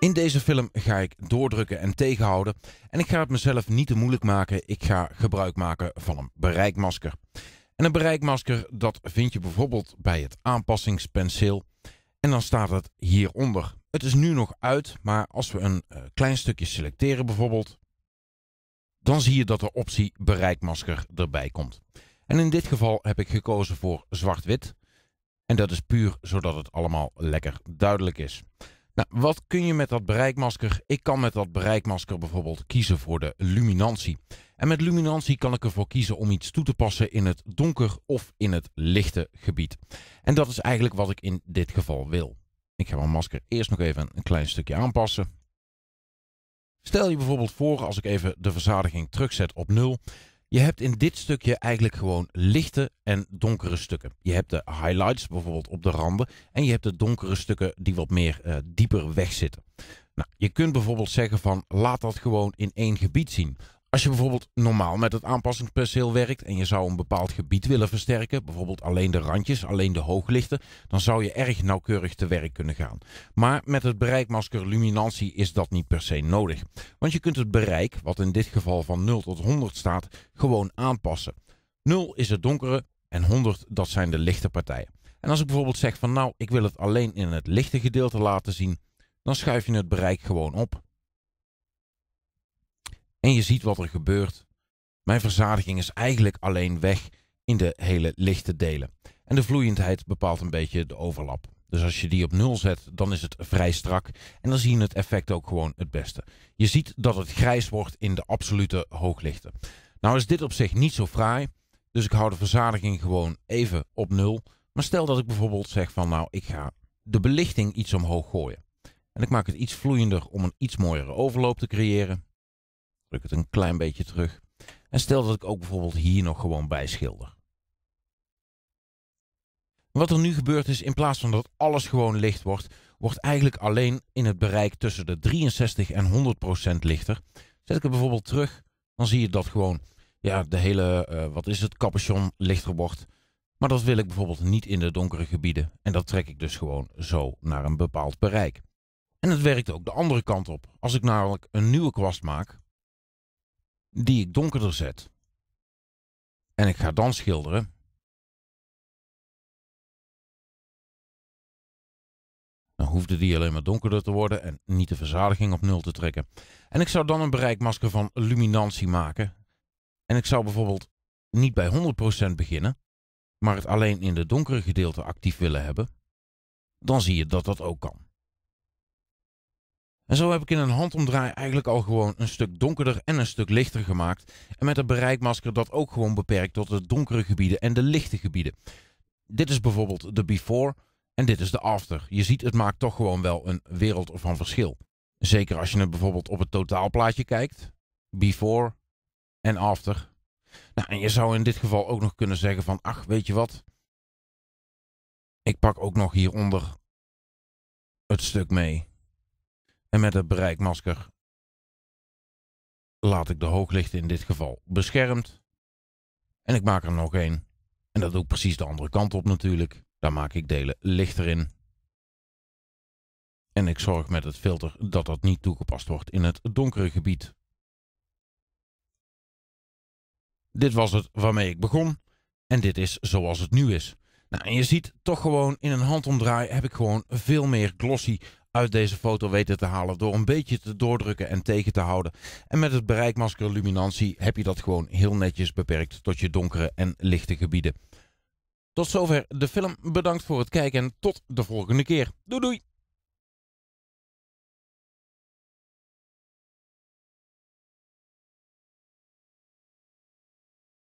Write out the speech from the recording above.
In deze film ga ik doordrukken en tegenhouden en ik ga het mezelf niet te moeilijk maken. Ik ga gebruik maken van een bereikmasker. En een bereikmasker dat vind je bijvoorbeeld bij het aanpassingspenseel en dan staat het hieronder. Het is nu nog uit, maar als we een eh, klein stukje selecteren bijvoorbeeld, dan zie je dat de optie bereikmasker erbij komt. En in dit geval heb ik gekozen voor zwart-wit. En dat is puur zodat het allemaal lekker duidelijk is. Nou, wat kun je met dat bereikmasker? Ik kan met dat bereikmasker bijvoorbeeld kiezen voor de luminantie. En met luminantie kan ik ervoor kiezen om iets toe te passen in het donker of in het lichte gebied. En dat is eigenlijk wat ik in dit geval wil. Ik ga mijn masker eerst nog even een klein stukje aanpassen. Stel je bijvoorbeeld voor als ik even de verzadiging terugzet op 0, je hebt in dit stukje eigenlijk gewoon lichte en donkere stukken. Je hebt de highlights bijvoorbeeld op de randen en je hebt de donkere stukken die wat meer eh, dieper weg zitten. Nou, je kunt bijvoorbeeld zeggen van laat dat gewoon in één gebied zien. Als je bijvoorbeeld normaal met het aanpassingsperceel werkt en je zou een bepaald gebied willen versterken, bijvoorbeeld alleen de randjes, alleen de hooglichten, dan zou je erg nauwkeurig te werk kunnen gaan. Maar met het bereikmasker luminantie is dat niet per se nodig. Want je kunt het bereik, wat in dit geval van 0 tot 100 staat, gewoon aanpassen. 0 is het donkere en 100 dat zijn de lichte partijen. En als ik bijvoorbeeld zeg van nou, ik wil het alleen in het lichte gedeelte laten zien, dan schuif je het bereik gewoon op. En je ziet wat er gebeurt. Mijn verzadiging is eigenlijk alleen weg in de hele lichte delen. En de vloeiendheid bepaalt een beetje de overlap. Dus als je die op nul zet, dan is het vrij strak. En dan zie je het effect ook gewoon het beste. Je ziet dat het grijs wordt in de absolute hooglichten. Nou is dit op zich niet zo fraai. Dus ik hou de verzadiging gewoon even op nul. Maar stel dat ik bijvoorbeeld zeg van nou, ik ga de belichting iets omhoog gooien. En ik maak het iets vloeiender om een iets mooiere overloop te creëren druk het een klein beetje terug. En stel dat ik ook bijvoorbeeld hier nog gewoon bij schilder. Wat er nu gebeurt is, in plaats van dat alles gewoon licht wordt, wordt eigenlijk alleen in het bereik tussen de 63 en 100 procent lichter. Zet ik het bijvoorbeeld terug, dan zie je dat gewoon ja, de hele, uh, wat is het, capuchon lichter wordt. Maar dat wil ik bijvoorbeeld niet in de donkere gebieden. En dat trek ik dus gewoon zo naar een bepaald bereik. En het werkt ook de andere kant op. Als ik namelijk een nieuwe kwast maak, die ik donkerder zet. En ik ga dan schilderen. Dan hoefde die alleen maar donkerder te worden en niet de verzadiging op nul te trekken. En ik zou dan een bereikmasker van luminantie maken. En ik zou bijvoorbeeld niet bij 100% beginnen, maar het alleen in de donkere gedeelte actief willen hebben. Dan zie je dat dat ook kan. En zo heb ik in een handomdraai eigenlijk al gewoon een stuk donkerder en een stuk lichter gemaakt. En met een bereikmasker dat ook gewoon beperkt tot de donkere gebieden en de lichte gebieden. Dit is bijvoorbeeld de before en dit is de after. Je ziet, het maakt toch gewoon wel een wereld van verschil. Zeker als je het bijvoorbeeld op het totaalplaatje kijkt. Before en after. Nou, en je zou in dit geval ook nog kunnen zeggen van, ach, weet je wat? Ik pak ook nog hieronder het stuk mee en met het bereikmasker laat ik de hooglichten in dit geval beschermd. En ik maak er nog één. En dat doe ik precies de andere kant op natuurlijk. Daar maak ik delen lichter in. En ik zorg met het filter dat dat niet toegepast wordt in het donkere gebied. Dit was het waarmee ik begon. En dit is zoals het nu is. Nou, en je ziet toch gewoon in een handomdraai heb ik gewoon veel meer glossy, uit deze foto weten te halen door een beetje te doordrukken en tegen te houden. En met het bereikmasker luminantie heb je dat gewoon heel netjes beperkt tot je donkere en lichte gebieden. Tot zover de film. Bedankt voor het kijken en tot de volgende keer. Doei doei!